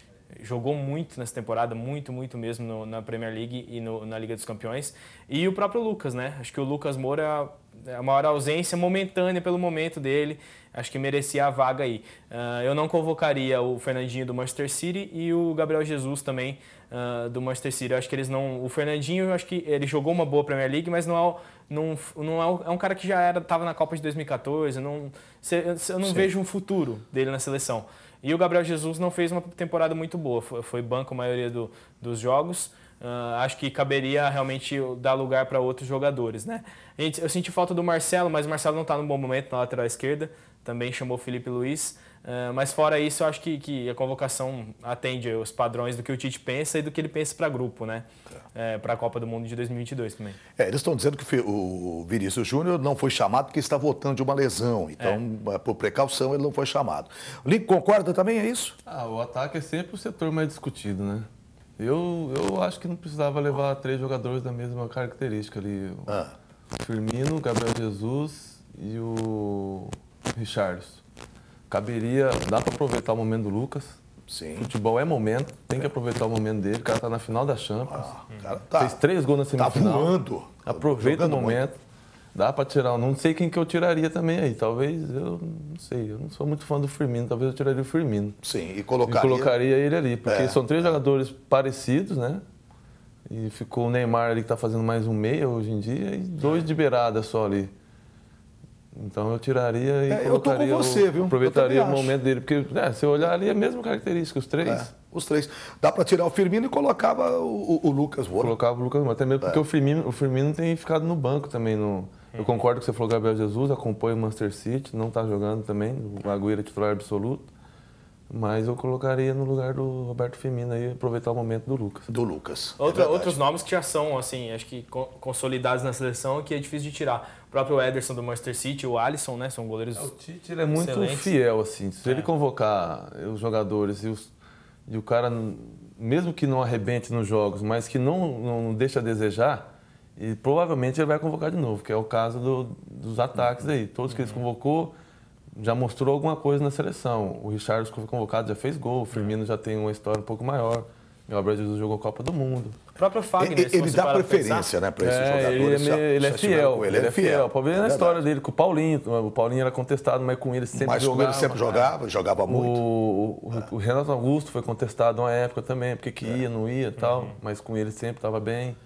jogou muito nessa temporada, muito, muito mesmo no, na Premier League e no, na Liga dos Campeões. E o próprio Lucas, né? Acho que o Lucas Moura é a maior ausência momentânea pelo momento dele. Acho que merecia a vaga aí. Uh, eu não convocaria o Fernandinho do Manchester City e o Gabriel Jesus também uh, do Manchester City. Eu acho que eles não. O Fernandinho, eu acho que ele jogou uma boa Premier League, mas não é, não, não é, é um cara que já estava na Copa de 2014. Não, eu não Sim. vejo um futuro dele na seleção. E o Gabriel Jesus não fez uma temporada muito boa. Foi banco a maioria do, dos jogos. Uh, acho que caberia realmente dar lugar para outros jogadores, né? Eu senti falta do Marcelo, mas o Marcelo não está num bom momento na lateral esquerda. Também chamou Felipe Luiz. Uh, mas fora isso, eu acho que, que, a convocação atende os padrões do que o Tite pensa e do que ele pensa para grupo, né? É. É, para a Copa do Mundo de 2022 também. É, eles estão dizendo que o Vinícius Júnior não foi chamado porque está voltando de uma lesão. Então, é. É, por precaução, ele não foi chamado. Link concorda também, é isso? Ah, o ataque é sempre o setor mais discutido, né? Eu, eu acho que não precisava levar três jogadores da mesma característica ali. Ah. O Firmino, o Gabriel Jesus e o Richarlison. Caberia, dá para aproveitar o momento do Lucas. Sim. Futebol é momento, tem que aproveitar o momento dele. O cara tá na final da Champions. Ah, cara tá, Fez três gols na tá semifinal. Tá voando. Aproveita o momento. Muito. Dá para tirar, não sei quem que eu tiraria também aí. Talvez, eu não sei, eu não sou muito fã do Firmino, talvez eu tiraria o Firmino. Sim, e colocaria... E colocaria ele ali, porque é, são três é. jogadores parecidos, né? E ficou o Neymar ali que tá fazendo mais um meia hoje em dia e dois de beirada só ali. Então eu tiraria e é, colocaria. Eu tô com você, viu? Aproveitaria o momento dele, porque é, se eu olhar ali é a mesma característica, os três. É, os três. Dá para tirar o Firmino e colocava o, o, o Lucas Moura. Colocava o Lucas Moura, até mesmo é. porque o Firmino, o Firmino tem ficado no banco também no, eu concordo com o que você falou, Gabriel Jesus, acompanha o Manchester City, não está jogando também, o Agüero é titular absoluto. Mas eu colocaria no lugar do Roberto Firmino aí, aproveitar o momento do Lucas. Do Lucas. É Outra, é outros nomes que já são, assim, acho que consolidados na seleção que é difícil de tirar. O próprio Ederson do Manchester City, o Alisson, né? São goleiros. É, o Tite ele é muito fiel, assim. Se é. ele convocar os jogadores e, os, e, o cara, mesmo que não arrebente nos jogos, mas que não, não deixa a desejar, e provavelmente ele vai convocar de novo, que é o caso do, dos ataques aí. Todos que ele uhum. convocou já mostrou alguma coisa na seleção. O Richarlison foi convocado, já fez gol. O Firmino já tem uma história um pouco maior. E o Gabriel Jesus jogou Copa do Mundo. O próprio Fagner, Ele, ele dá preferência né, para esses é, jogadores. É ele, é, é ele, é fiel, ele, ele é, é fiel. é fiel. O problema é, é a história dele com o Paulinho. O Paulinho era contestado, mas com ele sempre mas jogava. Mas com ele sempre jogava, jogava muito. O, o, o, Renato Augusto foi contestado uma época também, porque que ia, não ia e tal. Uhum. Mas com ele sempre estava bem.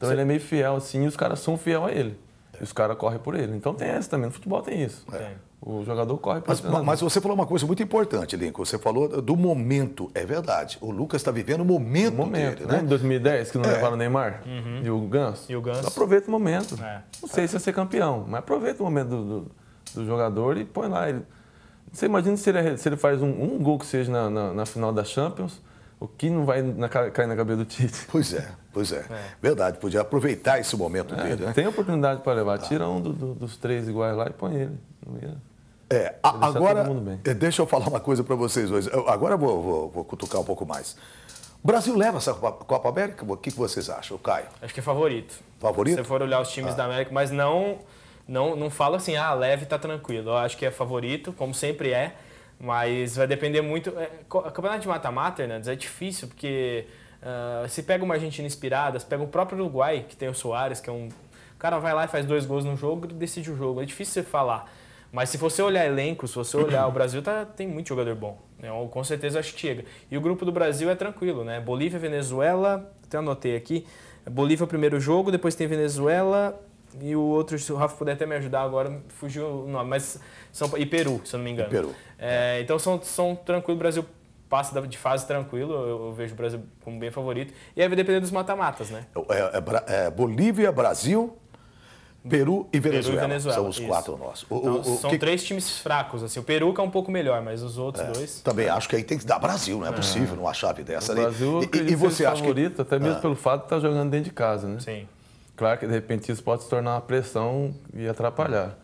Então ele é meio fiel, assim, e os caras são fiel a ele. É. E os caras correm por ele. Então tem essa também, no futebol tem isso. É. O jogador corre para mas, mas você falou uma coisa muito importante, Lincoln. Você falou do momento. É verdade. O Lucas está vivendo o momento, o momento dele, né? né? Em 2010, que não é. levaram o Neymar uhum. e o Ganso. E o Ganso. Aproveita o momento. É. Não sei se vai ser campeão, mas aproveita o momento do, do, do jogador e põe lá. Ele... Você imagina se ele, se ele faz um, um gol que seja na, na, na final da Champions, o que não vai na, cair na cabeça do Tite? Pois é. Pois é, é. verdade, podia aproveitar esse momento é, dele. Né? Tem oportunidade para levar, tá. tira um do, do, dos três iguais lá e põe ele. Não ia... É, a, agora, é, deixa eu falar uma coisa para vocês hoje. Eu, agora eu vou, vou, vou cutucar um pouco mais. O Brasil leva essa Copa América? O que vocês acham, Caio? Acho que é favorito. Favorito? Se você for olhar os times ah. da América, mas não, não, não falo assim, ah, leve, tá tranquilo. Eu acho que é favorito, como sempre é, mas vai depender muito. É, campeonato de mata-mata, Hernandes, é difícil, porque ah, se pega uma Argentina inspirada, você pega o próprio Uruguai, que tem o Soares, que é um. O cara vai lá e faz dois gols no jogo e decide o jogo. É difícil você falar. Mas se você olhar elenco, se você olhar, o Brasil tá, tem muito jogador bom. Né? Com certeza acho que chega. E o grupo do Brasil é tranquilo, né? Bolívia, Venezuela, até anotei aqui. Bolívia o primeiro jogo, depois tem Venezuela e o outro, se o Rafa puder até me ajudar agora, fugiu o nome, mas são, e Peru, se eu não me engano. E Peru. É, então são, são tranquilo, Brasil passa de fase tranquilo, eu vejo o Brasil como bem favorito. E aí vai depender dos mata-matas, né? É, é, é, é Bolívia, Brasil, Peru e Venezuela. Peru e Venezuela são os isso. quatro nossos. O, então, o, o, são que... três times fracos, assim. O Peru que é um pouco melhor, mas os outros é, dois. Também acho que aí tem que dar Brasil, não é, possível numa chave dessa. O Brasil e, e você acha favorito, que... até mesmo é. pelo fato de estar tá jogando dentro de casa, né? Sim. Claro que de repente isso pode se tornar uma pressão e atrapalhar.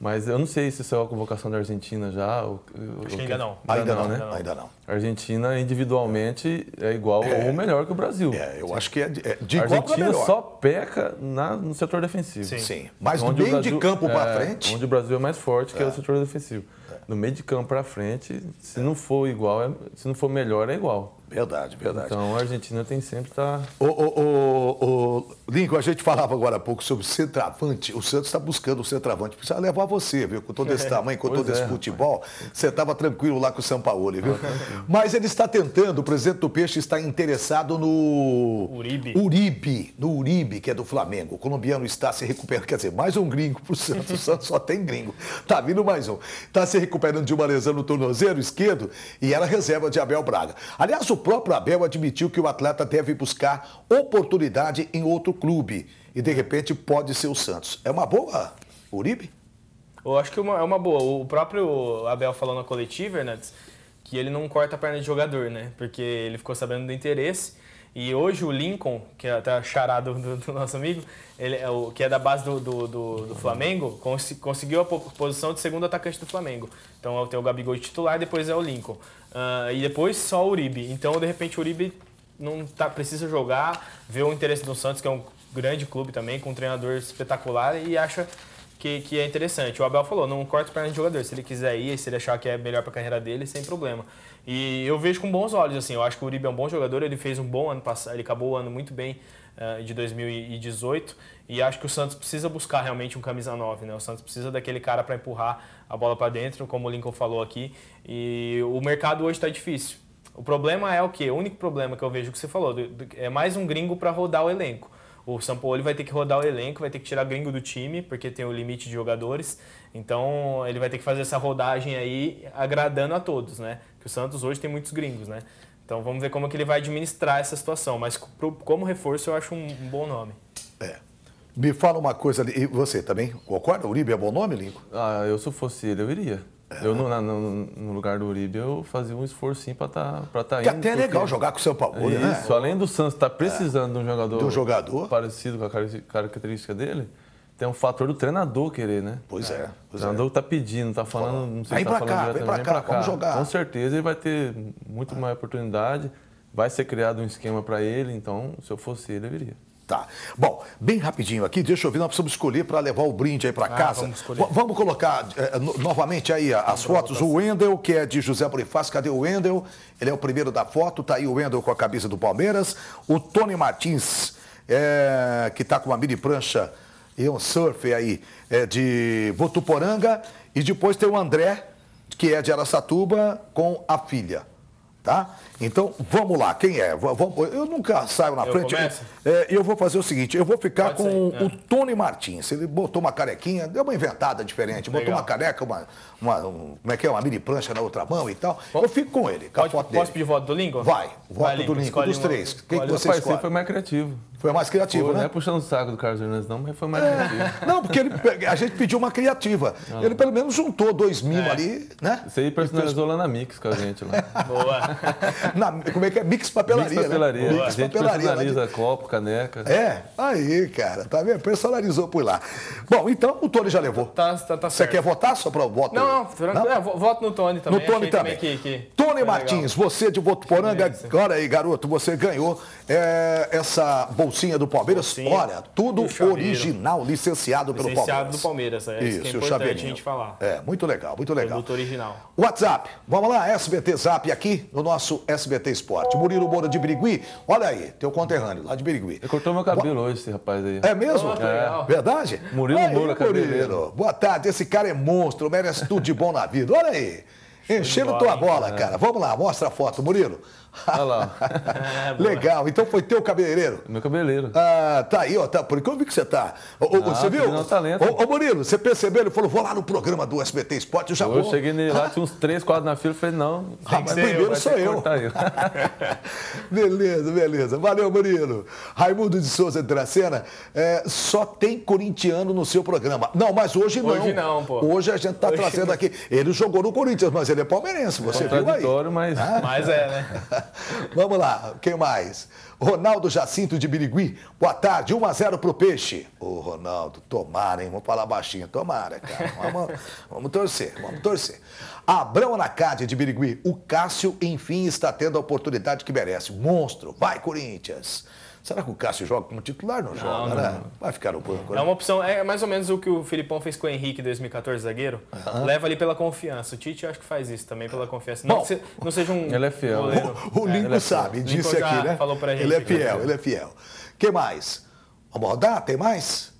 Mas eu não sei se saiu é a convocação da Argentina já. Ou, Acho que ainda que... não. Ainda, ainda não, não, né? Ainda não. A Argentina individualmente é igual é, ou melhor que o Brasil. É, eu acho que é de, é de a Argentina só peca na, no setor defensivo. Sim. Sim. Mas onde meio Brasil, de campo é, para frente. Onde o Brasil é mais forte, que é, o setor defensivo no meio de campo para frente, se não for igual, é, se não for melhor, é igual. Verdade, verdade. Então a Argentina tem sempre estar. Tá... o ô, Lincoln, a gente falava agora há pouco sobre o centroavante. O Santos está buscando o centroavante. Precisa levar você, viu? Com todo esse é, tamanho, com todo é, esse futebol. Você estava tranquilo lá com o Sampaoli, viu? Mas ele está tentando, o presidente do Peixe está interessado no. Uribe. Uribe, no Uribe, que é do Flamengo. O colombiano está se recuperando. Quer dizer, mais um gringo para o Santos. O Santos só tem gringo. Tá vindo mais um. Está se se recuperando de uma lesão no tornozelo esquerdo e era reserva de Abel Braga. Aliás, o próprio Abel admitiu que o atleta deve buscar oportunidade em outro clube e de repente pode ser o Santos. É uma boa, Uribe? Eu acho que é uma, é uma boa. O próprio Abel falou na coletiva, Hernandes, que ele não corta a perna de jogador, né? Porque ele ficou sabendo do interesse. E hoje o Lincoln, que é até chará do, do, do, nosso amigo, ele é o, que é da base do, do, do, do Flamengo, cons, conseguiu a posição de segundo atacante do Flamengo. Então é tem o Gabigol de titular, depois é o Lincoln. Uh, e depois só o Uribe. Então, de repente, o Uribe não tá, precisa jogar, vê o interesse do Santos, que é um grande clube também, com um treinador espetacular, e acha que, que é interessante. O Abel falou, não corta perna de jogador. Se ele quiser ir, se ele achar que é melhor para a carreira dele, sem problema. E eu vejo com bons olhos, assim. Eu acho que o Uribe é um bom jogador, ele fez um bom ano passado, ele acabou o ano muito bem uh, de 2018. E acho que o Santos precisa buscar realmente um camisa 9, né? O Santos precisa daquele cara para empurrar a bola para dentro, como o Lincoln falou aqui. E o mercado hoje está difícil. O problema é o quê? O único problema que eu vejo que você falou, do, do, é mais um gringo para rodar o elenco. O Sampaoli vai ter que rodar o elenco, vai ter que tirar gringo do time, porque tem o limite de jogadores. Então ele vai ter que fazer essa rodagem aí agradando a todos, né? Que o Santos hoje tem muitos gringos, né? Então vamos ver como é que ele vai administrar essa situação. Mas pro, como reforço eu acho um, um bom nome. É. Me fala uma coisa ali, e você também concorda? Uribe é bom nome, Lingo? Ah, eu se fosse ele, eu iria. É. Eu, no, no, no, lugar do Uribe, eu fazia um esforcinho para tá, pra tá que indo. Que até é legal jogar com o seu Paulo, né? Isso, além do Santos estar tá precisando é. de um jogador, de um jogador parecido com a característica dele, tem um fator do treinador querer, né? Pois é. Pois o treinador é. tá pedindo, tá falando, não sei vem se tá pra cá, vem pra cá, vem pra cá, vamos jogar. Com certeza ele vai ter muito mais oportunidade, vai ser criado um esquema para ele, então se eu fosse ele, eu iria. Tá. Bom, bem rapidinho aqui, deixa eu ver, nós precisamos escolher para levar o brinde aí para ah, casa. Vamos, vamos colocar é, no, novamente aí as vamos fotos. O Wendel, que é de José Bonifácio, cadê o Wendel? Ele é o primeiro da foto, tá aí o Wendel com a camisa do Palmeiras. O Tony Martins, é, que tá com uma mini prancha e um surf aí é, de Votuporanga. E depois tem o André, que é de Aracatuba com a filha. Tá? Então, vamos lá, quem é? Vamos, eu nunca saio na eu frente. Eu, é, eu vou fazer o seguinte, eu vou ficar Pode com ser, é. o Tony Martins. Ele botou uma carequinha, deu uma inventada diferente, botou Legal. uma careca, uma, uma um, como é que é? Uma mini prancha na outra mão e tal. Pode, eu fico com ele, com a foto posso dele. Posso pedir voto do Lincoln? Vai, voto Vai, do Lincoln, dos três. Uma, quem que você escolhe? foi mais criativo. Foi mais criativo, Pô, né? Não é puxando o saco do Carlos Hernandes, não, mas foi mais é. criativo. Não, porque ele, a gente pediu uma criativa. Ah, ele pelo menos juntou dois mil é. ali, né? Você personalizou fez... lá na Mix com a gente lá. Boa. Na, como é que é? Mix papelaria. Mix papelaria. Né? Mix a gente papelaria, personaliza de... copo, caneca. É, aí, cara, tá vendo? Personalizou por lá. Bom, então o Tony já levou. Tá, tá, tá Você quer votar só para o voto? Não, não, não? É, voto no Tony também. No Tony Achei também. também que, que... Tony Martins, legal. você de Votuporanga, agora aí, garoto, você ganhou é, essa bolsinha do Palmeiras. Bolsinha, Olha, tudo original, licenciado, licenciado pelo Palmeiras. Licenciado do Palmeiras, é isso, isso que é importante a gente falar. É, muito legal, muito legal. Produto original. WhatsApp, vamos lá, SBT Zap aqui no nosso SBT. SBT Esporte. Murilo Moura de Birigui, olha aí, teu conterrâneo lá de Birigui. Ele cortou meu cabelo Boa... hoje, esse rapaz aí. É mesmo? É. Verdade? Murilo aí, Moura, cabelo. Boa tarde, esse cara é monstro, merece tudo de bom na vida. Olha aí. encheu tua bola, cara. É. Vamos lá, mostra a foto, Murilo. Olha lá. É, Legal. Então foi teu cabeleireiro? Meu cabeleireiro. Ah, tá aí, ó. Tá, por que eu vi que você tá. Ô, ah, você viu? Não, talento. Ô, ô, Murilo, você percebeu? Ele falou, vou lá no programa do SBT Esporte, eu já eu vou. Eu cheguei lá, ah. tinha uns três, quatro na fila, falei, não. Ah, mas primeiro eu, sou eu. eu. beleza, beleza. Valeu, Murilo. Raimundo de Souza entra na cena. É, só tem corintiano no seu programa. Não, mas hoje não. Hoje não, pô. Hoje a gente tá hoje... trazendo aqui. Ele jogou no Corinthians, mas ele é palmeirense, você viu aí. mas... Ah. Mas é, né? Vamos lá, quem mais? Ronaldo Jacinto de Birigui. Boa tarde, 1 a 0 pro Peixe. Ô, Ronaldo, tomara, hein? Vamos falar baixinho, tomara, cara. Vamos, vamos torcer, vamos torcer. Abrão Anacade de Birigui. O Cássio, enfim, está tendo a oportunidade que merece. Monstro, vai, Corinthians. Será que o Cássio joga como titular? Não, não joga, não, né? Vai ficar um pouco. Né? É uma opção, é mais ou menos o que o Filipão fez com o Henrique em 2014, zagueiro. Leva ali pela confiança. O Tite acho que faz isso também pela confiança. Não, Bom, não seja um. Ele é fiel. Goleiro. O, o é, Lincoln é sabe, disse Lincoln aqui, né? Falou pra gente, ele é fiel, é. ele é fiel. que mais? Vamos rodar? Tem mais?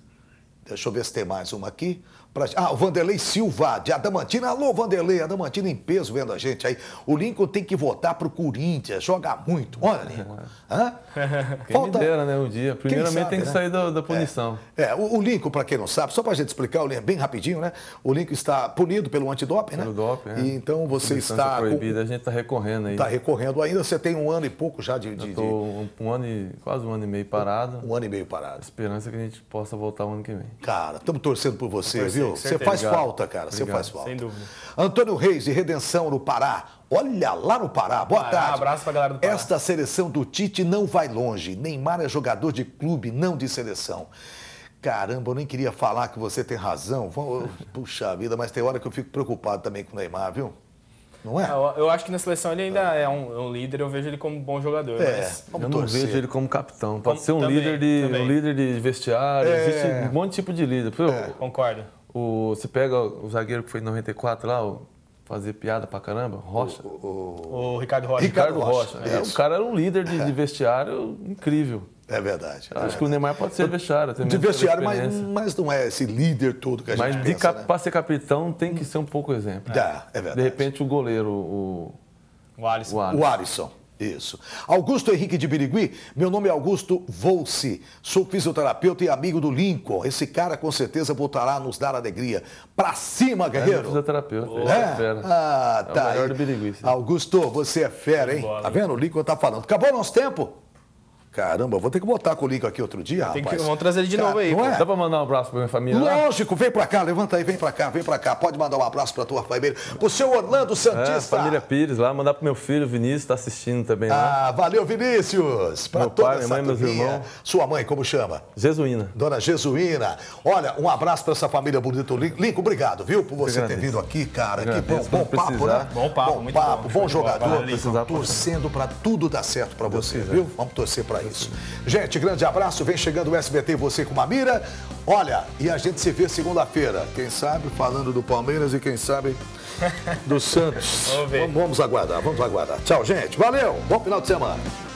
Deixa eu ver se tem mais uma aqui. Pra... Ah, o Vanderlei Silva, de Adamantina. Alô, Vanderlei, Adamantina em peso vendo a gente aí. O Lincoln tem que votar pro Corinthians, joga muito. Olha, Lincoln. É. Hã? Quem Falta... dera, né, um dia. Primeiramente sabe, tem que né? sair da, da é. punição. É, é, o, o Lincoln, para quem não sabe, só para a gente explicar, Lincoln, bem rapidinho, né? O Lincoln está punido pelo antidoping, né? Pelo doping, né? E então você está... proibida, a gente está recorrendo aí. Está recorrendo ainda, você tem um ano e pouco já de... de, de... Um, um, ano e... quase um ano e meio parado. Um, um ano e meio parado. A esperança é que a gente possa voltar o ano que vem. Cara, estamos torcendo por você, viu? viu? Você faz Obrigado. falta, cara. Você faz falta. Sem dúvida. Antônio Reis, de Redenção, no Pará. Olha lá no Pará. Boa Pará, tarde. Um abraço pra galera do Pará. Esta seleção do Tite não vai longe. Neymar é jogador de clube, não de seleção. Caramba, eu nem queria falar que você tem razão. Puxa vida, mas tem hora que eu fico preocupado também com o Neymar, viu? Não é? é eu, eu acho que na seleção ele ainda é, é um, um, líder, eu vejo ele como um bom jogador. É, mas... Eu não torcer. vejo ele como capitão. Pode como, ser um, também, líder de, um líder de vestiário, é. existe um monte de tipo de líder. Eu, é. Concordo. O, você pega o zagueiro que foi em 94 lá, o, fazer piada pra caramba, Rocha. O, o, o Ricardo Rocha. Ricardo Rocha. Rocha. É, o cara era um líder de, de é. vestiário incrível. É verdade. Acho é. que o Neymar pode ser vestiário também. De vestiário, mas, mas não é esse líder todo que a gente mas pensa, Mas né? para ser capitão tem que ser um pouco exemplo. É, é verdade. De repente o goleiro, o... O Alisson. O Alisson. O Alisson. Isso. Augusto Henrique de Birigui, meu nome é Augusto Volce, sou fisioterapeuta e amigo do Lincoln. Esse cara com certeza voltará a nos dar alegria. Pra cima, guerreiro! É fisioterapeuta, é? fera. Ah, tá. É o melhor do Birigui. Sim. Augusto, você é fera, hein? tá vendo? O Lincoln tá falando. Acabou o nosso tempo? Caramba, vou ter que botar com o Lincoln aqui outro dia, Tem rapaz. Que, vamos trazer ele de novo aí. Não é? Dá pra mandar um abraço pra minha família? Né? Lógico, lá? vem pra cá, levanta aí, vem pra cá, vem pra cá. Pode mandar um abraço pra tua família, pro seu Orlando Santista. É, família Pires lá, mandar pro meu filho Vinícius, tá assistindo também lá. Né? Ah, valeu Vinícius. Pra meu toda pai, minha mãe, turminha. meus irmãos. Sua mãe, como chama? Jesuína. Dona Jesuína. Olha, um abraço pra essa família bonita. Lincoln, obrigado, viu, por você ter vindo aqui, cara. Que bom, bom papo, precisar. né? Bom papo, bom muito papo, bom, bom jogador. Precisar, torcendo pra tudo dar certo pra você, viu? Vamos torcer pra para isso. Gente, grande abraço. Vem chegando o SBT Você com uma mira. Olha, e a gente se vê segunda-feira. Quem sabe falando do Palmeiras e quem sabe do Santos. vamos, vamos aguardar, vamos aguardar. Tchau, gente. Valeu. Bom final de semana.